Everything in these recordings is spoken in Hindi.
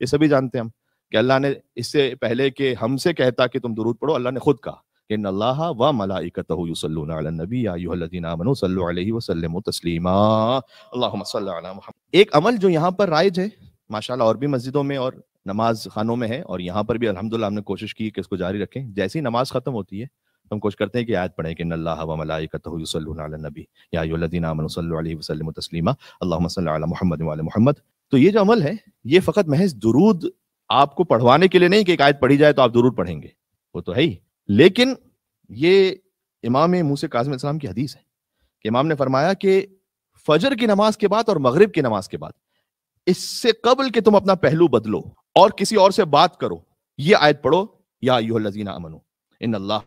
ये सभी जानते हैं हम कि अल्लाह ने इससे पहले कि हमसे कहता कि तुम दुरूद पढ़ो अल्लाह ने खुद कहा कि अल्लाह व मलाइकतहु नबी या अय्युहल्लज़ीना आमनू सल्लु अलैहि व तस्लीमा अल्लाहुम्मा अला मुहम्मद एक अमल जो यहाँ पर राइज है माशाल्लाह और भी मस्जिदों में और नमाज खानों में है और यहाँ पर भी अलहमदिल्ला हमने कोशिश की कि इसको जारी रखें जैसे ही नमाज खत्म होती है हम कोशिश करते हैं कि आयत पढ़ें कि अल्लाह व मलाइकतहु युसल्लूना अलन नबी या अय्युहल्लज़ीना आमनू सल्लु अलैहि व तस्लीमा अल्लाहुम्मा अला मुहम्मद व अला मुहम्मद तो ये जो अमल है ये फकत महज दुरूद आपको पढ़वाने के लिए नहीं कि एक आयत पढ़ी जाए तो आप जरूर पढ़ेंगे वो तो है ही लेकिन ये इमाम मूसे काजम इस्लाम की हदीस है कि इमाम ने फरमाया कि फजर की नमाज के बाद और मगरिब की नमाज के बाद इससे कबल के तुम अपना पहलू बदलो और किसी और से बात करो ये आयत पढ़ो या लजीना अमनो इन अल्लाह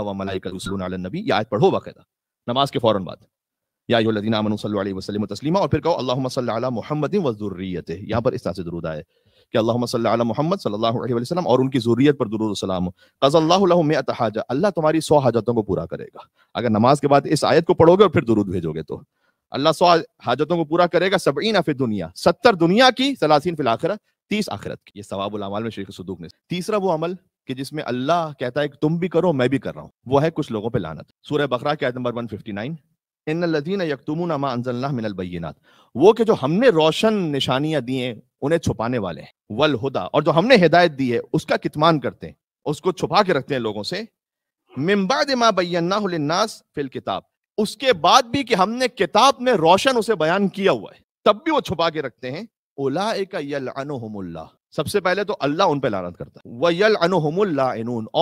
नबी ये आयत पढ़ो बाकायदा नमाज के फौरन बाद या और फिर कहो अल्लाह सल मोहम्मद व यहाँ पर इस तरह से दरूद आए कि अल्लाह मोहम्मद सल्लाम और उनकी जरूरत पर दरूद सलाम अल्लाह तुम्हारी सौ हाजतों को पूरा करेगा अगर नमाज के बाद इस आयत को पढ़ोगे और फिर दरूद भेजोगे तो अल्लाह सौ हाजतों को पूरा करेगा सबईना फिर दुनिया सत्तर दुनिया की सलासीन फिल आखिर तीस आखिरत की सवाबुलमाल में शेख सदूक ने तीसरा वो अमल कि जिसमें अल्लाह कहता है कि तुम भी करो मैं भी कर रहा हूँ वो है कुछ लोगों पर लानत सूर्य बकरा के आयत नंबर 159 इन लदीन यकतुमून माजल्ला मिनलबैनात वो कि जो हमने रोशन निशानियां दी हैं उन्हें छुपाने वाले हैं वल हुदा और जो हमने हिदायत दी है उसका कितमान करते हैं उसको छुपा के रखते हैं लोगों से मिम्बाद मा बैनास फिल किताब उसके बाद भी कि हमने किताब में रोशन उसे बयान किया हुआ है तब भी वो छुपा के रखते हैं ओला का सबसे पहले तो अल्लाह उन पर लानत करता है वयल अनहुमुल्ला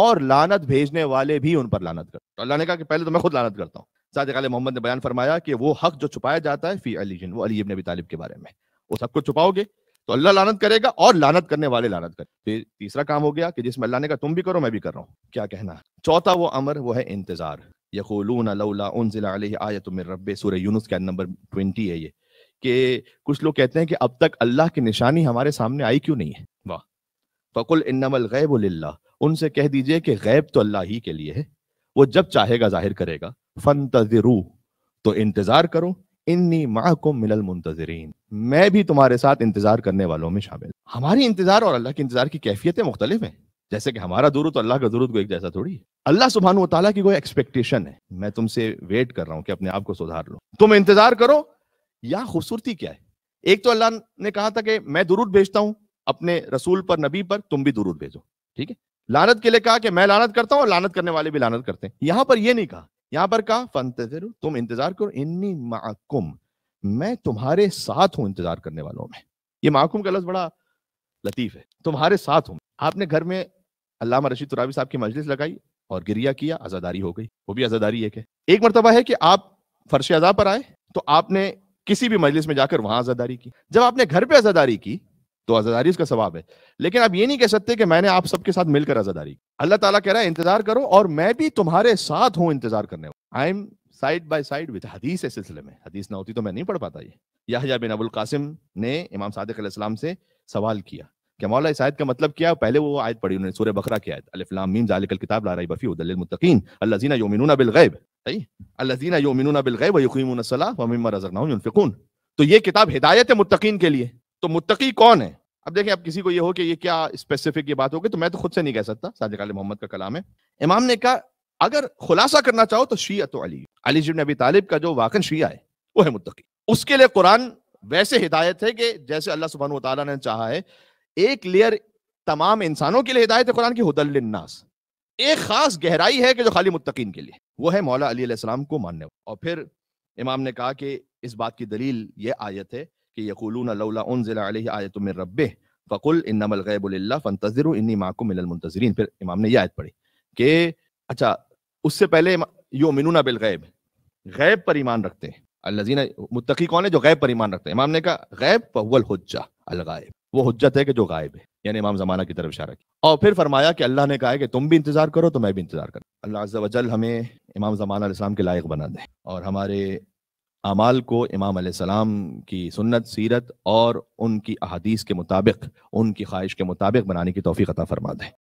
और लानत भेजने वाले भी उन पर लानत करते तो अल्लाह ने कहा कि पहले तो मैं खुद लानत करता हूँ सादिक आल मोहम्मद ने बयान फरमाया कि वो हक जो छुपाया जाता है फी अलीजन वो अली इब्न अबी तालिब के बारे में वो सब कुछ छुपाओगे तो अल्लाह लानत करेगा और लानत करने वाले लानत कर फिर तीसरा काम हो गया कि जिसमें अल्लाह ने कहा तुम भी करो मैं भी कर रहा हूँ क्या कहना चौथा वो अमर वो है इंतजार यकोलून आया तुम रब सूर्य यूनुस का नंबर ट्वेंटी है ये कि कुछ लोग कहते हैं कि अब तक अल्लाह की निशानी हमारे सामने आई क्यों नहीं है वाह फ़कुल इन्नमल गैब उनसे कह दीजिए कि गैब तो अल्लाह ही के लिए है वो जब चाहेगा जाहिर करेगा फन तो इंतजार करो इन्नी माँ को मिलल मुंतजरीन मैं भी तुम्हारे साथ इंतजार करने वालों में शामिल हमारी इंतजार और अल्लाह के इंतजार की कैफियतें मुख्तलिफ हैं जैसे कि हमारा दुरुद तो अल्लाह का दुरुद को एक जैसा थोड़ी अल्लाह सुबहान तला की कोई एक्सपेक्टेशन है मैं तुमसे वेट कर रहा हूं कि अपने आप को सुधार लो तुम इंतजार करो या खूबसूरती क्या है एक तो अल्लाह ने कहा था कि मैं दुरुद भेजता हूं अपने रसूल पर नबी पर तुम भी दुरुद भेजो ठीक है लानत के लिए कहा कि मैं लानत करता हूं और लानत करने वाले भी लानत करते हैं यहां पर यह नहीं कहा यहां पर कहा फंतजर तुम इंतजार करो इन्नी माकुम मैं तुम्हारे साथ हूं इंतजार करने वालों में ये माकुम का लफ्ज बड़ा लतीफ है तुम्हारे साथ हूं आपने घर में अल्लामा रशीद तुरावी साहब की मजलिस लगाई और गिरिया किया आजादारी हो गई वो भी आजादारी एक है एक मरतबा है कि आप फर्श अजा पर आए तो आपने किसी भी मजलिस में जाकर वहां आजादारी की जब आपने घर पे आजादारी की तो आजादारी उसका सवाब है लेकिन आप ये नहीं कह सकते कि मैंने आप सबके साथ मिलकर आजादारी अल्लाह ताला कह रहा है इंतजार करो और मैं भी तुम्हारे साथ हूं इंतजार करने I am side by side with हदीस है सिलसिले में हदीस ना होती तो मैं नहीं पढ़ पाता ये यहाजा बिन अबुल कासिम ने इमाम सादिक अलैहिस्सलाम से सवाल किया कि मौला इस आयत का मतलब क्या है पहले वो आयत पढ़ी उन्होंने सूर्य बकरा की आयत अलिफ लाम मीम जालिकल किताब ला रही बफी उदलिलमुत्तकीन अल्लजीना युमिनूना बिल गैब सही अल्लजीना युमिनूना बिल गैब व युकीमूना सलाह व मिम्मा रज़कनाहुम युनफिकून तो ये किताब हिदायत है मुत्तकीन के लिए तो मुत्तकी कौन है अब देखें अब किसी को ये हो कि ये क्या स्पेसिफिक ये बात होगी तो मैं तो खुद से नहीं कह सकता सादिक मोहम्मद का कलाम है इमाम ने कहा अगर खुलासा करना चाहो तो शीया तो अली अली जिब नबी तालिब का जो वाकन शिया है वो है मुत्तकी उसके लिए कुरान वैसे हिदायत है कि जैसे अल्लाह सुबहान तला ने चाहा है एक लेयर तमाम इंसानों के लिए हिदायत है कुरान की हदलनास एक खास गहराई है कि जो खाली मुत्तकीन के लिए वो है मौला अली को मानने और फिर इमाम ने कहा कि इस बात की दलील ये आयत है कि फ़कुल इन्नमल इन्नी माकुम मिनल फिर इमाम ने यह आयत पढ़ी कि अच्छा उससे पहले बिल गैब गैब पर ईमान रखते हैं कौन है जो गैब पर ईमान रखते हैं इमाम ने कहा गैब फवल वो है कि जो गायब है यानी इमाम जमाना की तरफ इशारा किया और फिर फरमाया कि अल्लाह ने कहा है कि तुम भी इंतजार करो तो मैं भी इंतजार करूँ अल्लाह अज्जा वजल हमें इमाम जमाना के लायक बना दे और हमारे अमाल को इमाम सलाम की सुन्नत सीरत और उनकी अहदीस के मुताबिक उनकी ख्वाहिश के मुताबिक बनाने की तोफ़ी अता फरमा दें